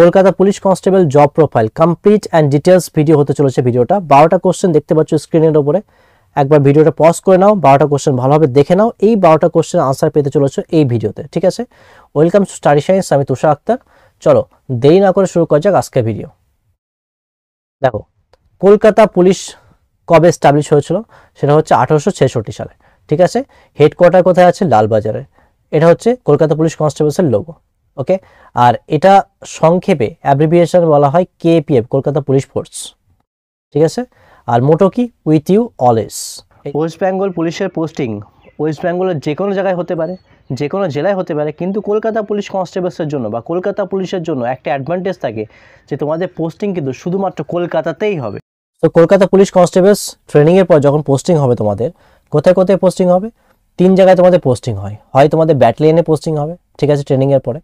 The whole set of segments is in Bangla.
Kolkata police constable job profile complete and details video হতে চলেছে ভিডিওটা বারোটা কোশ্চেন দেখতে পাচ্ছ স্ক্রিনের ওপরে একবার ভিডিওটা পজ করে নাও বারোটা কোশ্চেন ভালোভাবে দেখে নাও এই বারোটা কোশ্চেন আনসার পেতে চলেছে এই ভিডিওতে ঠিক আছে ওয়েলকাম টু স্টাডি সায়েন্স আমি তুষার আক্তার চলো দেরি না করে শুরু করা যাক আজকে ভিডিও দেখো কলকাতা পুলিশ কবে স্টাবলিশ হয়েছিল সেটা হচ্ছে আঠারোশো সালে ঠিক আছে হেডকোয়ার্টার কোথায় আছে লালবাজারে এটা হচ্ছে কলকাতা পুলিশ কনস্টেবলসের লোগো ওকে আর এটা সংক্ষেপে অ্যাব্রিভিয়েশন বলা হয় কেপিএফ কলকাতা পুলিশ ফোর্স ঠিক আছে আর মোটো কি with you always West Bengal পুলিশের পোস্টিং ওয়েস্ট বেঙ্গলের যে কোনো জায়গায় হতে পারে যে কোনো জেলায় হতে পারে কিন্তু কলকাতা পুলিশ কনস্টেবলসের জন্য বা কলকাতা পুলিশের জন্য একটা অ্যাডভান্টেজ থাকে যে তোমাদের পোস্টিং কিন্তু শুধুমাত্র কলকাতাতেই হবে তো কলকাতা পুলিশ কনস্টেবলস ট্রেনিংয়ের পর যখন পোস্টিং হবে তোমাদের কোথায় কোথায় পোস্টিং হবে তিন জায়গায় তোমাদের পোস্টিং হয় হয় তোমাদের ব্যাটালিয়নে পোস্টিং হবে ঠিক আছে ট্রেনিংয়ের পরে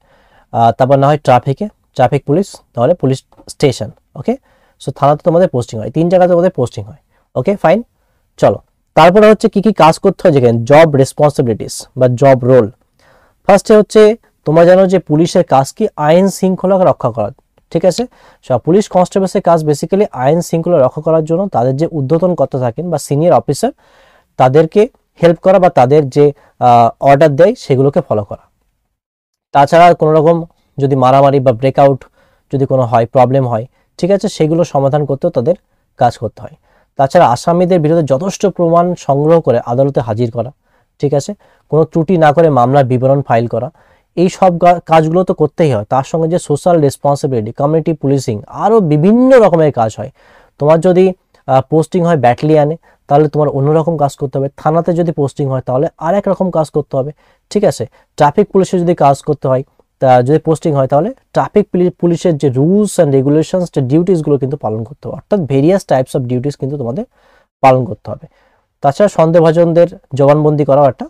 তারপর না হয় ট্রাফিকে ট্রাফিক পুলিশ তাহলে পুলিশ স্টেশন ওকে সো থানাতে তোমাদের পোস্টিং হয় তিন জায়গাতে তোমাদের পোস্টিং হয় ওকে ফাইন চলো তারপরে হচ্ছে কি কি কাজ করতে হয় যেখানে জব রেসপন্সিবিলিটিস বা জব রোল ফার্স্টে হচ্ছে তোমরা জানো যে পুলিশের কাজ কি আইন শৃঙ্খলা রক্ষা করা ঠিক আছে সব পুলিশ কনস্টেবলসের কাজ বেসিক্যালি আইন শৃঙ্খলা রক্ষা করার জন্য তাদের যে উদ্বোধন করতে থাকেন বা সিনিয়র অফিসার তাদেরকে হেল্প করা বা তাদের যে অর্ডার দেয় সেগুলোকে ফলো করা তাছাড়া কোনো রকম যদি মারামারি বা ব্রেকআউট যদি কোনো হয় প্রবলেম হয় ঠিক আছে সেগুলো সমাধান করতেও তাদের কাজ করতে হয় তাছাড়া আসামিদের বিরুদ্ধে যথেষ্ট প্রমাণ সংগ্রহ করে আদালতে হাজির করা ঠিক আছে কোনো ত্রুটি না করে মামলার বিবরণ ফাইল করা এই সব কাজগুলো তো করতেই হয় তার সঙ্গে যে সোশ্যাল রেসপন্সিবিলিটি কমিউনিটি পুলিশিং আরও বিভিন্ন রকমের কাজ হয় তোমার যদি পোস্টিং হয় ব্যাটালিয়ানে তাহলে তোমার অন্যরকম কাজ করতে হবে থানাতে যদি পোস্টিং হয় তাহলে আর এক রকম কাজ করতে হবে ঠিক আছে ট্রাফিক পুলিশে যদি কাজ করতে হয় তা যদি পোস্টিং হয় তাহলে ট্রাফিক পুলিশের যে রুলস অ্যান্ড রেগুলেশনস যে ডিউটিসগুলো কিন্তু পালন করতে হবে অর্থাৎ ভেরিয়াস টাইপস অফ ডিউটিস কিন্তু তোমাদের পালন করতে হবে তাছাড়া সন্দেহভাজনদের জবানবন্দি করাও একটা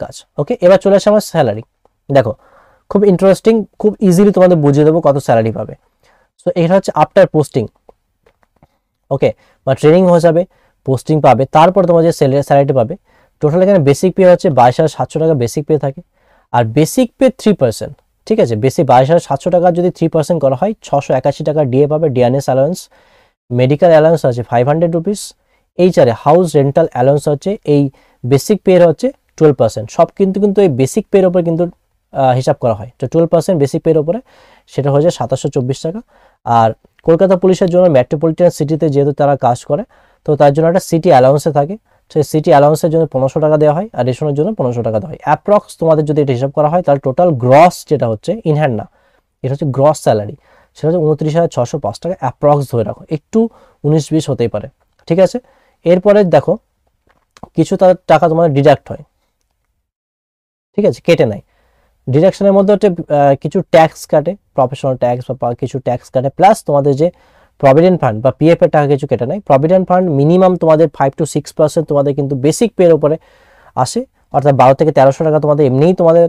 কাজ ওকে এবার চলে আসে আমার স্যালারি দেখো খুব ইন্টারেস্টিং খুব ইজিলি তোমাদের বুঝিয়ে দেবো কত স্যালারি পাবে সো এটা হচ্ছে আফটার পোস্টিং ওকে বা ট্রেনিং হয়ে যাবে পোস্টিং পাবে তারপর তোমার যে স্যালারিটা পাবে টোটাল এখানে বেসিক পে হচ্ছে বাইশ হাজার সাতশো টাকা বেসিক পে থাকে আর বেসিক পে থ্রি পার্সেন্ট ঠিক আছে বেসিক বাইশ হাজার সাতশো টাকা যদি থ্রি পার্সেন্ট করা হয় ছশো একাশি টাকা ডিএ পাবে ডিএনএস অ্যালাউন্স মেডিকেল অ্যালাউন্স আছে ফাইভ হান্ড্রেড রুপিস এইচআরে হাউস রেন্টাল অ্যালাউন্স হচ্ছে এই বেসিক পেয়ের হচ্ছে টুয়েলভ পার্সেন্ট সব কিন্তু কিন্তু এই বেসিক পের ওপরে কিন্তু হিসাব করা হয় তো টুয়েলভ পার্সেন্ট বেসিক পের ওপরে সেটা হয়ে যায় সাতাশশো চব্বিশ টাকা আর কলকাতা পুলিশের জন্য মেট্রোপলিটন সিটিতে যেহেতু তারা কাজ করে তো তার জন্য একটা সিটি অ্যালাউন্সে থাকে সেই সিটি অ্যালাউন্সের জন্য পনেরোশো টাকা দেওয়া হয় আর রেশনের জন্য পনেরোশো টাকা দেওয়া হয় অ্যাপ্রক্স তোমাদের যদি এটা হিসাব করা হয় তাহলে টোটাল গ্রস যেটা হচ্ছে ইনহ্যান্ড না এটা হচ্ছে গ্রস স্যালারি সেটা হচ্ছে উনত্রিশ হাজার ছশো পাঁচ টাকা অ্যাপ্রক্স ধরে রাখো একটু উনিশ বিশ হতেই পারে ঠিক আছে এরপরে দেখো কিছু তার টাকা তোমাদের ডিডাক্ট হয় ঠিক আছে কেটে নেয় ডিডাকশনের মধ্যে হচ্ছে কিছু ট্যাক্স কাটে প্রফেশনাল ট্যাক্স বা কিছু ট্যাক্স কাটে প্লাস তোমাদের যে প্রভিডেন্ট ফান্ড বা পিএফ এর টাকা কিছু কেটে নেয় প্রভিডেন্ট ফান্ড মিনিমাম তোমাদের ফাইভ টু সিক্স পার্সেন্ট তোমাদের কিন্তু বেসিক পেয়ের উপরে আসে অর্থাৎ বারো থেকে তেরোশো টাকা তোমাদের এমনিই তোমাদের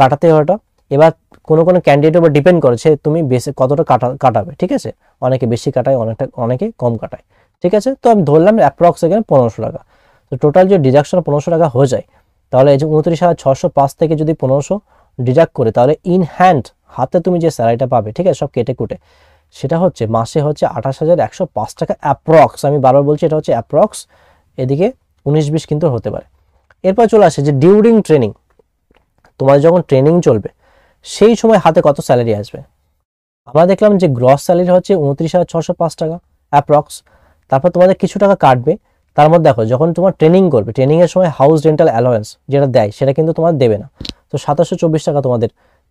কাটাতে হয়টা এবার কোনো কোনো ক্যান্ডিডেট উপর ডিপেন্ড করে সে তুমি বেশি কতটা কাটা কাটাবে ঠিক আছে অনেকে বেশি কাটায় অনেকটা অনেকে কম কাটায় ঠিক আছে তো আমি ধরলাম অ্যাপ্রক্স এখানে পনেরোশো টাকা তো টোটাল যদি ডিডাকশন পনেরোশো টাকা হয়ে যায় তাহলে এই যে উনত্রিশ হাজার ছশো পাঁচ থেকে যদি পনেরোশো ডিডাক্ট করে তাহলে ইন হ্যান্ড হাতে তুমি যে স্যালারিটা পাবে ঠিক আছে সব কেটে কুটে সেটা হচ্ছে মাসে হচ্ছে আঠাশ হাজার একশো পাঁচ টাকা অ্যাপ্রক্স আমি বারবার বলছি এটা হচ্ছে অ্যাপ্রক্স এদিকে উনিশ বিশ কিন্তু হতে পারে এরপর চলে আসে যে ডিউরিং ট্রেনিং তোমার যখন ট্রেনিং চলবে সেই সময় হাতে কত স্যালারি আসবে আমরা দেখলাম যে গ্রস স্যালারি হচ্ছে উনত্রিশ হাজার ছশো পাঁচ টাকা অ্যাপ্রক্স তারপর তোমাদের কিছু টাকা কাটবে তার মধ্যে দেখো যখন তোমার ট্রেনিং করবে ট্রেনিংয়ের সময় হাউস রেন্টাল অ্যালোয়েন্স যেটা দেয় সেটা কিন্তু তোমার দেবে না তো সাতাশশো চব্বিশ টাকা তোমাদের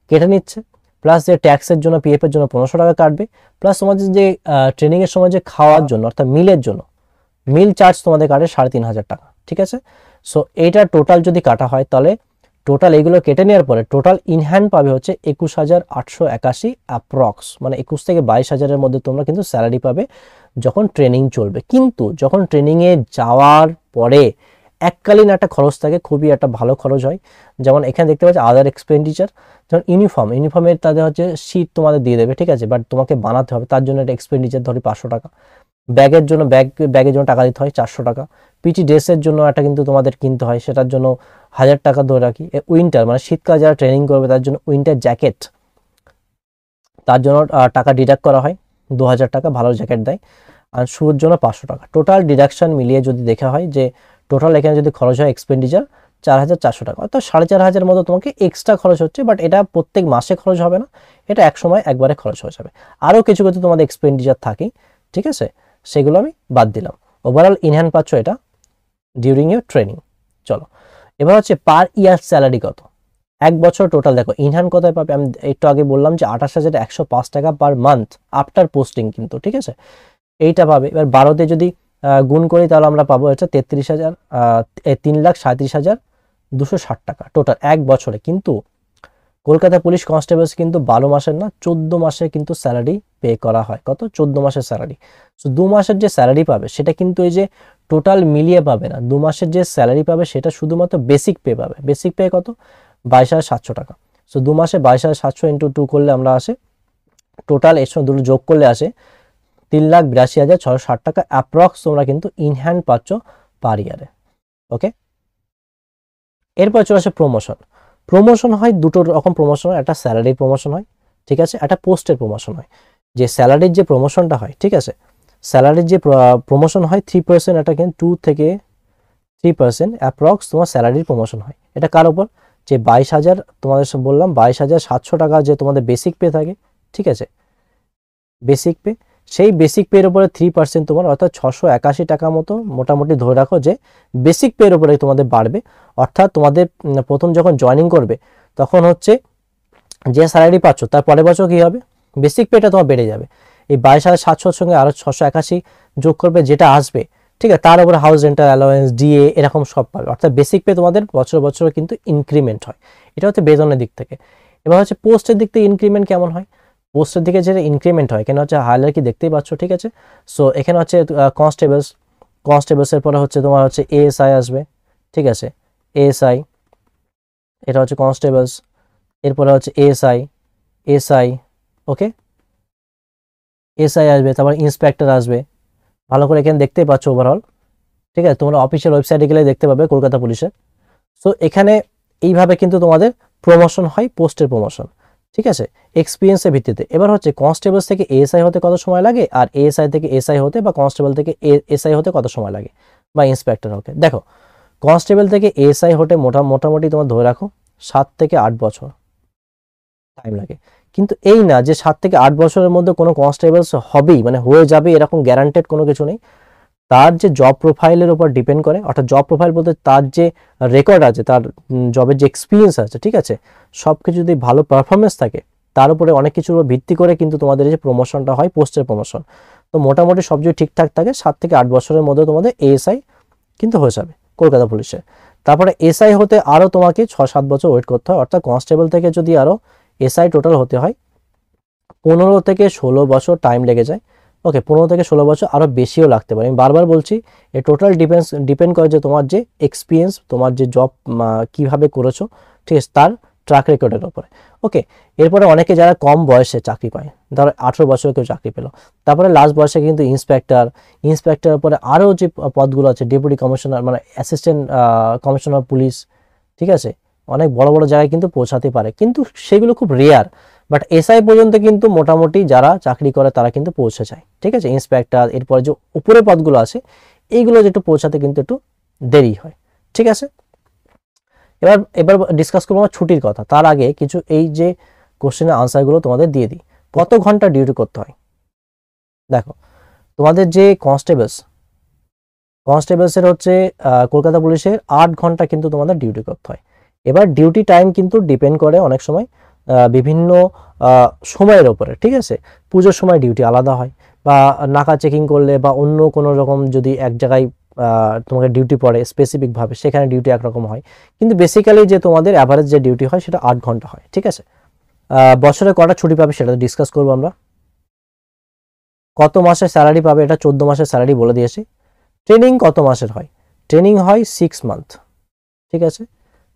কেটে নিচ্ছে প্লাস যে ট্যাক্সের জন্য পিএফের জন্য পনেরোশো টাকা কাটবে প্লাস তোমাদের যে ট্রেনিংয়ের সময় যে খাওয়ার জন্য অর্থাৎ মিলের জন্য মিল চার্জ তোমাদের কাটে সাড়ে তিন হাজার টাকা ঠিক আছে সো এইটা টোটাল যদি কাটা হয় তাহলে টোটাল এগুলো কেটে নেওয়ার পরে টোটাল ইনহ্যান্ড পাবে হচ্ছে একুশ হাজার আটশো একাশি অ্যাপ্রক্স মানে একুশ থেকে বাইশ হাজারের মধ্যে তোমরা কিন্তু স্যালারি পাবে যখন ট্রেনিং চলবে কিন্তু যখন ট্রেনিংয়ে যাওয়ার পরে এককালীন একটা খরচ থাকে খুবই একটা ভালো খরচ হয় যেমন এখানে দেখতে পাচ্ছি আদার এক্সপেন্ডিচার যেমন ইউনিফর্ম ইউনিফর্মের তাদের হচ্ছে শীত তোমাদের দিয়ে দেবে ঠিক আছে বাট তোমাকে বানাতে হবে তার জন্য একটা এক্সপেন্ডিচার ধরি পাঁচশো টাকা ব্যাগের জন্য ব্যাগ ব্যাগের জন্য টাকা দিতে হয় চারশো টাকা পিটি ড্রেসের জন্য একটা কিন্তু তোমাদের কিনতে হয় সেটার জন্য হাজার টাকা ধরে রাখি উইন্টার মানে শীতকাল যারা ট্রেনিং করবে তার জন্য উইন্টার জ্যাকেট তার জন্য টাকা ডিডাক্ট করা হয় দু টাকা ভালো জ্যাকেট দেয় আর শুর জন্য পাঁচশো টাকা টোটাল ডিডাকশান মিলিয়ে যদি দেখা হয় যে টোটাল এখানে যদি খরচ হয় এক্সপেন্ডিচার চার হাজার চারশো টাকা অর্থাৎ সাড়ে চার হাজার মতো তোমাকে এক্সট্রা খরচ হচ্ছে বাট এটা প্রত্যেক মাসে খরচ হবে না এটা এক সময় একবারে খরচ হয়ে যাবে আরও কিছু কিছু তোমাদের এক্সপেন্ডিচার থাকে ঠিক আছে সেগুলো আমি বাদ দিলাম ওভারঅল ইনহ্যান্ড পাচ্ছ এটা ডিউরিং ইউর ট্রেনিং চলো এবার হচ্ছে পার ইয়ার স্যালারি কত এক বছর টোটাল দেখো ইনহ্যান্ড কোথায় পাবে আমি একটু আগে বললাম যে আঠাশ হাজার একশো পাঁচ টাকা পার মান্থ আফটার পোস্টিং কিন্তু ঠিক আছে এইটা পাবে এবার বারোতে যদি গুণ করি তাহলে আমরা পাবো হচ্ছে তেত্রিশ হাজার তিন লাখ সাঁত্রিশ হাজার দুশো ষাট টাকা টোটাল এক বছরে কিন্তু কলকাতা পুলিশ কনস্টেবলস কিন্তু বারো মাসের না চোদ্দ মাসে কিন্তু স্যালারি পে করা হয় কত চোদ্দ মাসের স্যালারি সো দু মাসের যে স্যালারি পাবে সেটা কিন্তু এই যে টোটাল মিলিয়ে পাবে না দু মাসের যে স্যালারি পাবে সেটা শুধুমাত্র বেসিক পে পাবে বেসিক পে কত বাইশ হাজার সাতশো টাকা সো দু মাসে বাইশ হাজার সাতশো ইন্টু টু করলে আমরা আসে টোটাল এর সঙ্গে দুটো যোগ করলে আসে তিন লাখ বিরাশি হাজার ছশো ষাট টাকা অ্যাপ্রক্স তোমরা কিন্তু ইনহ্যান্ড পাচ্ছ পার ইয়ারে ওকে এরপর চলে আসে প্রমোশন প্রমোশন হয় দুটো রকম প্রমোশন হয় একটা স্যালারির প্রমোশন হয় ঠিক আছে একটা পোস্টের প্রমোশন হয় যে স্যালারির যে প্রমোশনটা হয় ঠিক আছে স্যালারির যে প্রমোশন হয় থ্রি পার্সেন্ট এটা কিন্তু টু থেকে থ্রি পার্সেন্ট অ্যাপ্রক্স তোমার স্যালারির প্রমোশন হয় এটা কার ওপর যে বাইশ হাজার তোমাদের বললাম বাইশ হাজার সাতশো টাকা যে তোমাদের বেসিক পে থাকে ঠিক আছে বেসিক পে সেই বেসিক পের উপরে থ্রি পার্সেন্ট তোমার অর্থাৎ ছশো একাশি টাকা মতো মোটামুটি ধরে রাখো যে বেসিক পের উপরে তোমাদের বাড়বে অর্থাৎ তোমাদের প্রথম যখন জয়নিং করবে তখন হচ্ছে যে স্যালারি পাচ্ছ তার পরের বছর কী হবে বেসিক পেটা তোমার বেড়ে যাবে এই বাইশ হাজার সাতশোর সঙ্গে আরও ছশো একাশি যোগ করবে যেটা আসবে ঠিক আছে তার উপরে হাউস রেন্টাল অ্যালাওয়েন্স ডিএ এরকম সব পাবে অর্থাৎ বেসিক পে তোমাদের বছর বছর কিন্তু ইনক্রিমেন্ট হয় এটা হচ্ছে বেতনের দিক থেকে এবার হচ্ছে পোস্টের দিক থেকে ইনক্রিমেন্ট কেমন হয় পোস্টের দিকে যেটা ইনক্রিমেন্ট হয় এখানে হচ্ছে হাইলার কি দেখতেই পাচ্ছ ঠিক আছে সো এখানে হচ্ছে কনস্টেবলস কনস্টেবলসের পরে হচ্ছে তোমার হচ্ছে এএসআই আসবে ঠিক আছে এএসআই এটা হচ্ছে কনস্টেবলস এরপরে হচ্ছে এএসআই এসআই ওকে এসআই আসবে তারপর ইন্সপেক্টর আসবে ভালো করে এখানে দেখতেই পাচ্ছ ওভারঅল ঠিক আছে তোমরা অফিসিয়াল ওয়েবসাইটে গেলে দেখতে পাবে কলকাতা পুলিশের সো এখানে এইভাবে কিন্তু তোমাদের প্রমোশন হয় পোস্টের প্রমোশন ঠিক আছে এক্সপিরিয়েন্সের ভিত্তিতে এবার হচ্ছে কনস্টেবল থেকে এএসআই হতে কত সময় লাগে আর এএসআই থেকে এসআই হতে বা কনস্টেবল থেকে এএসআই হতে কত সময় লাগে বা ইন্সপেক্টর হতে দেখো কনস্টেবল থেকে এএসআই হতে মোটা মোটামুটি তোমার ধরে রাখো সাত থেকে আট বছর টাইম লাগে কিন্তু এই না যে সাত থেকে আট বছরের মধ্যে কোনো কনস্টেবলস হবেই মানে হয়ে যাবে এরকম গ্যারান্টেড কোনো কিছু নেই তার যে জব প্রোফাইলের উপর ডিপেন্ড করে অর্থাৎ জব প্রোফাইল বলতে তার যে রেকর্ড আছে তার জবের যে এক্সপিরিয়েন্স আছে ঠিক আছে সব কিছু যদি ভালো পারফরমেন্স থাকে তার উপরে অনেক কিছুর উপর ভিত্তি করে কিন্তু তোমাদের যে প্রমোশনটা হয় পোস্টের প্রমোশন তো মোটামুটি সব যদি ঠিকঠাক থাকে সাত থেকে আট বছরের মধ্যে তোমাদের এএসআই কিন্তু হয়ে যাবে কলকাতা পুলিশে তারপরে এসআই হতে আরও তোমাকে ছ সাত বছর ওয়েট করতে হয় অর্থাৎ কনস্টেবল থেকে যদি আরও এসআই টোটাল হতে হয় পনেরো থেকে ষোলো বছর টাইম লেগে যায় ওকে পনেরো থেকে ষোলো বছর আরও বেশিও লাগতে পারে আমি বারবার বলছি এ টোটাল ডিপেন্স ডিপেন্ড করে যে তোমার যে এক্সপিরিয়েন্স তোমার যে জব কিভাবে করেছো ঠিক আছে তার ট্র্যাক রেকর্ডের ওপরে ওকে এরপরে অনেকে যারা কম বয়সে চাকরি পায় ধরো আঠেরো বছর কেউ চাকরি পেলো তারপরে লাস্ট বয়সে কিন্তু ইন্সপেক্টর ইন্সপেক্টর পরে আরও যে পদগুলো আছে ডেপুটি কমিশনার মানে অ্যাসিস্ট্যান্ট কমিশনার পুলিশ ঠিক আছে অনেক বড় বড় জায়গায় কিন্তু পৌঁছাতে পারে কিন্তু সেগুলো খুব রেয়ার বাট এসআই পর্যন্ত কিন্তু মোটামুটি যারা চাকরি করে তারা কিন্তু পৌঁছে যায় ঠিক আছে ইন্সপেক্টর এরপরে যে উপরে পদগুলো আছে এইগুলো যেটু পৌঁছাতে কিন্তু একটু দেরি হয় ঠিক আছে এবার এবার ডিসকাস করবো আমার ছুটির কথা তার আগে কিছু এই যে কোশ্চেনের আনসারগুলো তোমাদের দিয়ে দিই কত ঘন্টা ডিউটি করতে হয় দেখো তোমাদের যে কনস্টেবলস কনস্টেবলসের হচ্ছে কলকাতা পুলিশের আট ঘন্টা কিন্তু তোমাদের ডিউটি করতে হয় এবার ডিউটি টাইম কিন্তু ডিপেন্ড করে অনেক সময় বিভিন্ন সময়ের ওপরে ঠিক আছে পুজোর সময় ডিউটি আলাদা হয় বা নাকা চেকিং করলে বা অন্য কোনো রকম যদি এক জায়গায় তোমাকে ডিউটি পড়ে স্পেসিফিকভাবে সেখানে ডিউটি একরকম হয় কিন্তু বেসিক্যালি যে তোমাদের অ্যাভারেজ যে ডিউটি হয় সেটা আট ঘন্টা হয় ঠিক আছে বছরে কটা ছুটি পাবে সেটা ডিসকাস করবো আমরা কত মাসে স্যালারি পাবে এটা চোদ্দ মাসের স্যালারি বলে দিয়েছি ট্রেনিং কত মাসের হয় ট্রেনিং হয় সিক্স মান্থ ঠিক আছে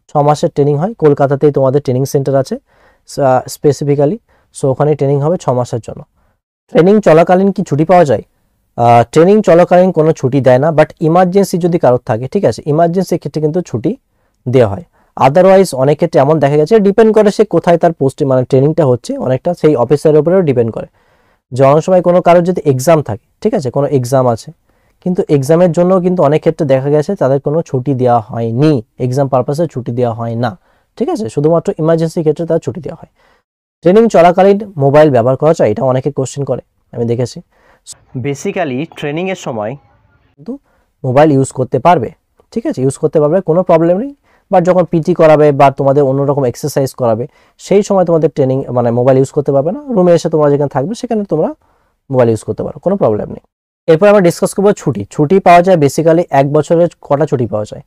ছ মাসের ট্রেনিং হয় কলকাতাতেই তোমাদের ট্রেনিং সেন্টার আছে স্পেসিফিক্যালি সো uh, ওখানে ট্রেনিং হবে ছ মাসের জন্য ট্রেনিং চলাকালীন কি ছুটি পাওয়া যায় ট্রেনিং uh, চলাকালীন কোনো ছুটি দেয় না বাট ইমার্জেন্সি যদি কারোর থাকে ঠিক আছে ইমার্জেন্সির ক্ষেত্রে কিন্তু ছুটি দেওয়া হয় আদারওয়াইজ অনেক ক্ষেত্রে এমন দেখা গেছে ডিপেন্ড করে সে কোথায় তার পোস্টে মানে ট্রেনিংটা হচ্ছে অনেকটা সেই অফিসের উপরেও ডিপেন্ড করে যে অনেক সময় কোনো কারোর যদি এক্সাম থাকে ঠিক আছে কোনো এক্সাম আছে কিন্তু এক্সামের জন্য কিন্তু অনেক ক্ষেত্রে দেখা গেছে তাদের কোনো ছুটি দেওয়া হয়নি এক্সাম পারপাসে ছুটি দেওয়া হয় না ঠিক আছে শুধুমাত্র ইমার্জেন্সি ক্ষেত্রে তার ছুটি দেওয়া হয় ট্রেনিং চলাকালীন মোবাইল ব্যবহার করা চাই এটা অনেকে কোশ্চেন করে আমি দেখেছি বেসিক্যালি ট্রেনিংয়ের সময় কিন্তু মোবাইল ইউজ করতে পারবে ঠিক আছে ইউজ করতে পারবে কোনো প্রবলেম নেই বাট যখন পিটি করাবে বা তোমাদের অন্যরকম এক্সারসাইজ করাবে সেই সময় তোমাদের ট্রেনিং মানে মোবাইল ইউজ করতে পারবে না রুমে এসে তোমরা যেখানে থাকবে সেখানে তোমরা মোবাইল ইউজ করতে পারো কোনো প্রবলেম নেই এরপর আমরা ডিসকাস করবো ছুটি ছুটি পাওয়া যায় বেসিক্যালি এক বছরের কটা ছুটি পাওয়া যায়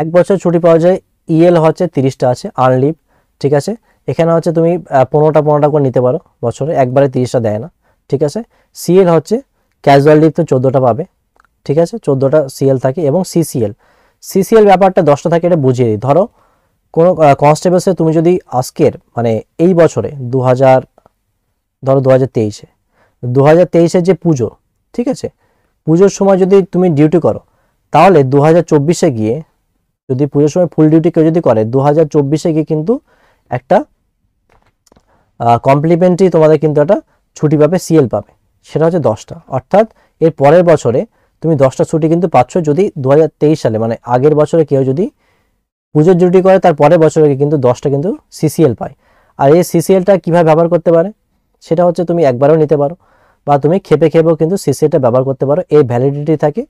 এক বছর ছুটি পাওয়া যায় ইএল e হচ্ছে তিরিশটা আছে আনলিভ ঠিক আছে এখানে হচ্ছে তুমি পনেরোটা পনেরোটা করে নিতে পারো বছরে একবারে তিরিশটা দেয় না ঠিক আছে সিএল হচ্ছে ক্যাজুয়াল লিভ তো চোদ্দোটা পাবে ঠিক আছে চোদ্দোটা সিএল থাকে এবং সিসিএল সিসিএল ব্যাপারটা দশটা থাকে এটা বুঝিয়ে দিই ধরো কোনো কনস্টেবলসে তুমি যদি আজকের মানে এই বছরে দু হাজার ধরো দু হাজার তেইশে দু হাজার তেইশের যে পুজো ঠিক আছে পুজোর সময় যদি তুমি ডিউটি করো তাহলে দু হাজার চব্বিশে গিয়ে যদি পুজোর সময় ফুল ডিউটি কেউ যদি করে দু হাজার চব্বিশে গিয়ে কিন্তু একটা কমপ্লিমেন্টারি তোমাদের কিন্তু একটা ছুটি পাবে সিএল পাবে সেটা হচ্ছে দশটা অর্থাৎ এর পরের বছরে তুমি দশটা ছুটি কিন্তু পাচ্ছ যদি দু সালে মানে আগের বছরে কেউ যদি পুজোর ডিউটি করে তার পরের বছরে কিন্তু দশটা কিন্তু সিসিএল পায় আর এই সিসিএলটা কীভাবে ব্যবহার করতে পারে সেটা হচ্ছে তুমি একবারও নিতে পারো বা তুমি খেপে খেপেও কিন্তু সিসিএলটা ব্যবহার করতে পারো এই ভ্যালিডিটি থাকে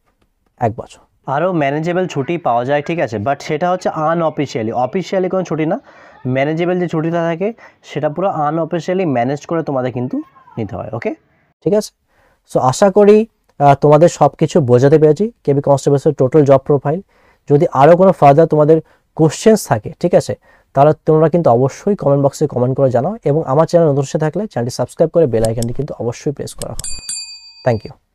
এক বছর আরও ম্যানেজেবল ছুটি পাওয়া যায় ঠিক আছে বাট সেটা হচ্ছে আনঅফিসিয়ালি অফিসিয়ালি কোনো ছুটি না ম্যানেজেবল যে ছুটিটা থাকে সেটা পুরো আনঅফিসিয়ালি ম্যানেজ করে তোমাদের কিন্তু নিতে হয় ওকে ঠিক আছে সো আশা করি তোমাদের সব কিছু বোঝাতে পেরেছি কেবি কনস্টেবলসের টোটাল জব প্রোফাইল যদি আরও কোনো ফার্দার তোমাদের কোশ্চেন্স থাকে ঠিক আছে তাহলে তোমরা কিন্তু অবশ্যই কমেন্ট বক্সে কমেন্ট করে জানাও এবং আমার চ্যানেল নতুন থাকলে চ্যানেলটি সাবস্ক্রাইব করে বেল আইকনটি কিন্তু অবশ্যই প্রেস করা হয় থ্যাংক ইউ